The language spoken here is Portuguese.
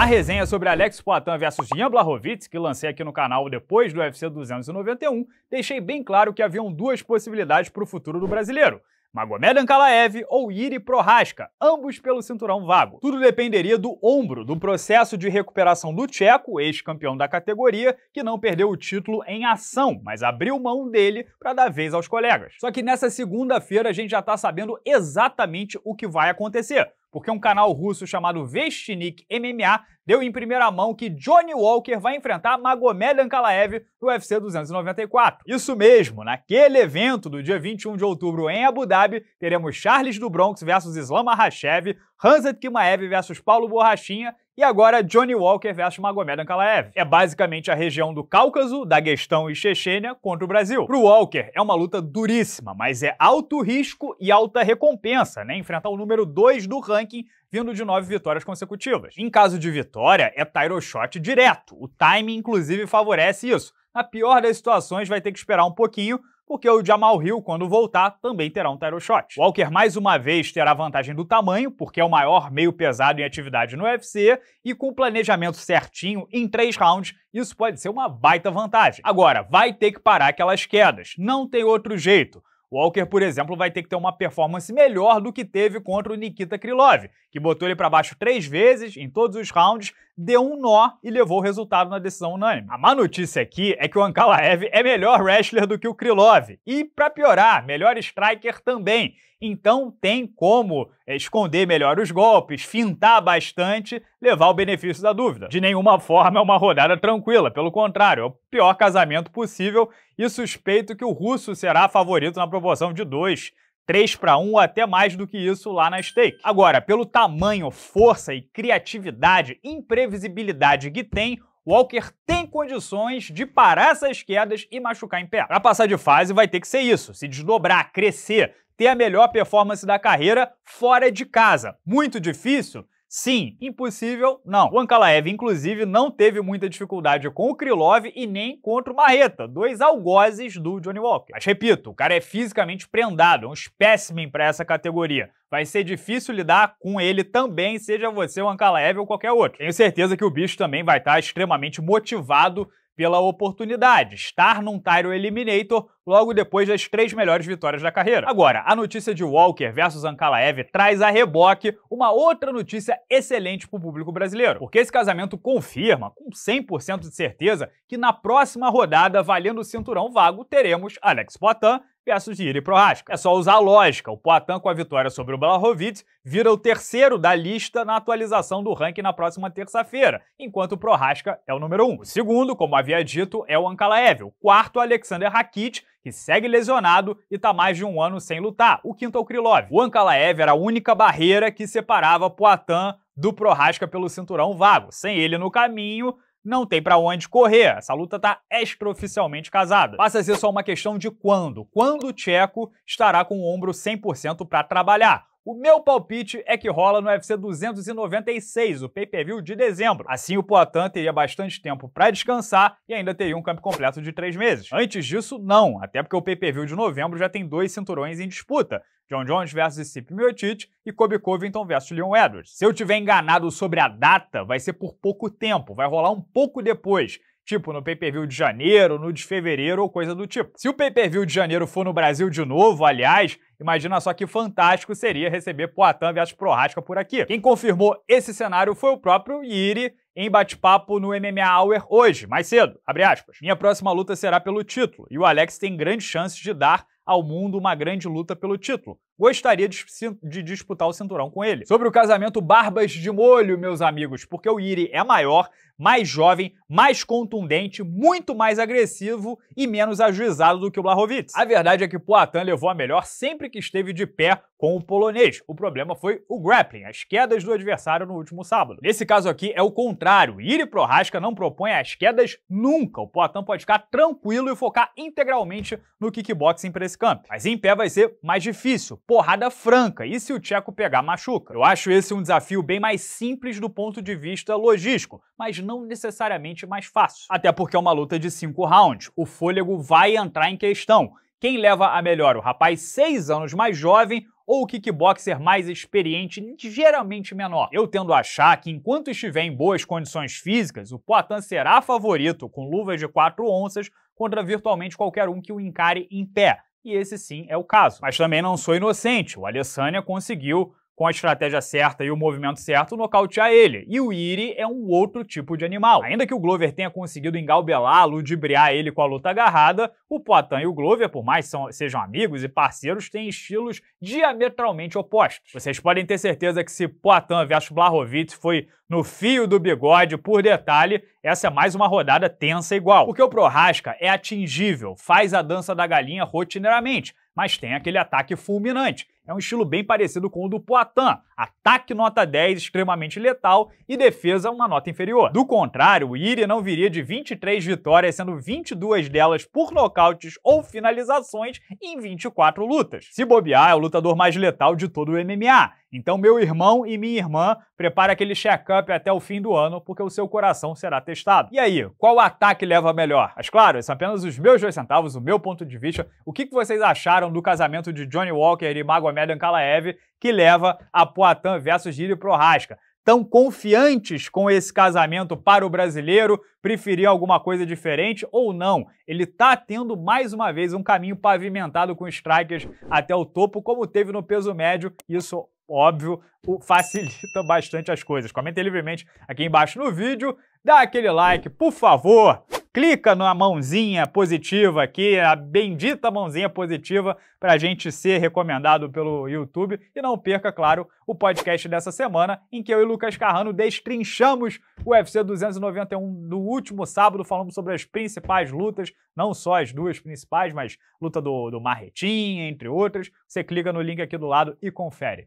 Na resenha sobre Alex Poitin versus Jan Blachowicz, que lancei aqui no canal depois do UFC 291, deixei bem claro que haviam duas possibilidades para o futuro do brasileiro. Magomed Ankalaev ou Iri Prohaska, ambos pelo cinturão vago. Tudo dependeria do ombro, do processo de recuperação do tcheco, ex-campeão da categoria, que não perdeu o título em ação, mas abriu mão dele para dar vez aos colegas. Só que nessa segunda-feira a gente já está sabendo exatamente o que vai acontecer porque um canal russo chamado Vestnik MMA deu em primeira mão que Johnny Walker vai enfrentar Magomed Ankalaev no UFC 294. Isso mesmo, naquele evento do dia 21 de outubro em Abu Dhabi, teremos Charles do Bronx versus Islam Hachev, Hanzat Kimaev versus Paulo Borrachinha e agora Johnny Walker versus Magomed Ankalaev. É basicamente a região do Cáucaso, Daguestão e Chechênia contra o Brasil. Pro Walker é uma luta duríssima, mas é alto risco e alta recompensa, né? Enfrentar o número 2 do ranking vindo de nove vitórias consecutivas. Em caso de vitória, é tyro shot direto. O timing, inclusive, favorece isso. Na pior das situações, vai ter que esperar um pouquinho porque o Jamal Hill, quando voltar, também terá um title shot. Walker mais uma vez terá vantagem do tamanho, porque é o maior meio pesado em atividade no UFC, e com o planejamento certinho, em três rounds, isso pode ser uma baita vantagem. Agora, vai ter que parar aquelas quedas, não tem outro jeito. Walker, por exemplo, vai ter que ter uma performance melhor do que teve contra o Nikita Krylov, que botou ele para baixo três vezes em todos os rounds, deu um nó e levou o resultado na decisão unânime. A má notícia aqui é que o Ankalaev é melhor wrestler do que o Krylov e, para piorar, melhor striker também. Então tem como é, esconder melhor os golpes, fintar bastante, levar o benefício da dúvida. De nenhuma forma é uma rodada tranquila, pelo contrário, é o pior casamento possível e suspeito que o russo será favorito na proporção de dois. 3 para 1 ou até mais do que isso lá na stake. Agora, pelo tamanho, força e criatividade, imprevisibilidade que tem, Walker tem condições de parar essas quedas e machucar em pé. Para passar de fase, vai ter que ser isso: se desdobrar, crescer, ter a melhor performance da carreira fora de casa. Muito difícil Sim, impossível, não. O Ankalaev, inclusive, não teve muita dificuldade com o Krylov e nem contra o Marreta, dois algozes do Johnny Walker. Mas repito, o cara é fisicamente prendado, é um espécimen para essa categoria. Vai ser difícil lidar com ele também, seja você o Ankalaev ou qualquer outro. Tenho certeza que o bicho também vai estar extremamente motivado pela oportunidade, estar num Tyro Eliminator logo depois das três melhores vitórias da carreira. Agora, a notícia de Walker versus Ankalaev traz a reboque uma outra notícia excelente para o público brasileiro, porque esse casamento confirma, com 100% de certeza, que na próxima rodada, valendo o cinturão vago, teremos Alex Potan versus Jiri Prohaska. É só usar a lógica. O Poitin, com a vitória sobre o Blahovic, vira o terceiro da lista na atualização do ranking na próxima terça-feira, enquanto o Prohaska é o número um. O segundo, como havia dito, é o Ankalaev. O quarto, Alexander Rakit, que segue lesionado e está mais de um ano sem lutar. O quinto é o Krylov. O Ankalaev era a única barreira que separava Poitin do Prohaska pelo cinturão vago. Sem ele no caminho, não tem para onde correr. Essa luta está extraoficialmente casada. Passa a ser só uma questão de quando. Quando o Tcheco estará com o ombro 100% para trabalhar. O meu palpite é que rola no UFC 296, o pay-per-view de dezembro. Assim, o Poitin teria bastante tempo para descansar e ainda teria um campo completo de três meses. Antes disso, não, até porque o pay-per-view de novembro já tem dois cinturões em disputa, John Jones vs Sip Miocic e Kobe Covington vs Leon Edwards. Se eu tiver enganado sobre a data, vai ser por pouco tempo, vai rolar um pouco depois, tipo no pay-per-view de janeiro, no de fevereiro ou coisa do tipo. Se o pay-per-view de janeiro for no Brasil de novo, aliás, Imagina só que fantástico seria receber Poitin versus Prohaska por aqui. Quem confirmou esse cenário foi o próprio Yiri em bate-papo no MMA Hour hoje, mais cedo, abre aspas. Minha próxima luta será pelo título e o Alex tem grandes chances de dar ao mundo uma grande luta pelo título. Gostaria de, de, disputar o cinturão com ele. Sobre o casamento Barbas de Molho, meus amigos, porque o Iri é maior, mais jovem, mais contundente, muito mais agressivo e menos ajuizado do que o Blachowicz. A verdade é que Poatan levou a melhor sempre que esteve de pé com o polonês. O problema foi o grappling, as quedas do adversário no último sábado. Nesse caso aqui é o contrário. Iri Prohaska não propõe as quedas nunca. O Poatan pode ficar tranquilo e focar integralmente no kickboxing para esse campo. Mas em pé vai ser mais difícil, porrada franca, e se o Tcheco pegar, machuca. Eu acho esse um desafio bem mais simples do ponto de vista logístico, mas não necessariamente mais fácil. Até porque é uma luta de cinco rounds, o fôlego vai entrar em questão. Quem leva a melhor, o rapaz seis anos mais jovem ou o kickboxer mais experiente, geralmente menor. Eu tendo a achar que enquanto estiver em boas condições físicas, o Poitin será favorito com luvas de 4 onças contra virtualmente qualquer um que o encare em pé. E esse sim é o caso. Mas também não sou inocente, o Alessandra conseguiu com a estratégia certa e o movimento certo, nocautear ele. E o Iri é um outro tipo de animal. Ainda que o Glover tenha conseguido engalbelar, ludibriar ele com a luta agarrada, o Poitin e o Glover, por mais são, sejam amigos e parceiros, têm estilos diametralmente opostos. Vocês podem ter certeza que se Poitin vs Blahovic foi no fio do bigode por detalhe, essa é mais uma rodada tensa igual. Porque o Prohaska é atingível, faz a dança da galinha rotineiramente, mas tem aquele ataque fulminante é um estilo bem parecido com o do Poitin. Ataque nota 10, extremamente letal, e defesa uma nota inferior. Do contrário, o Irie não viria de 23 vitórias, sendo 22 delas por nocautes ou finalizações em 24 lutas. Se bobear, é o lutador mais letal de todo o MMA. Então, meu irmão e minha irmã, prepara aquele check-up até o fim do ano, porque o seu coração será testado. E aí, qual ataque leva melhor? Mas claro, são é apenas os meus dois centavos, o meu ponto de vista. O que vocês acharam do casamento de Johnny Walker e Magomed Ankalaev, que leva a Poitin versus Giri Prohaska? Tão confiantes com esse casamento para o brasileiro? preferir alguma coisa diferente ou não? Ele está tendo mais uma vez um caminho pavimentado com strikers até o topo, como teve no peso médio. Isso óbvio, facilita bastante as coisas. Comentem livremente aqui embaixo no vídeo, dá aquele like, por favor. Clica na mãozinha positiva aqui, a bendita mãozinha positiva, para a gente ser recomendado pelo YouTube. E não perca, claro, o podcast dessa semana, em que eu e Lucas Carrano destrinchamos o UFC 291 do último sábado. Falamos sobre as principais lutas, não só as duas principais, mas luta do, do Marretinha, entre outras. Você clica no link aqui do lado e confere.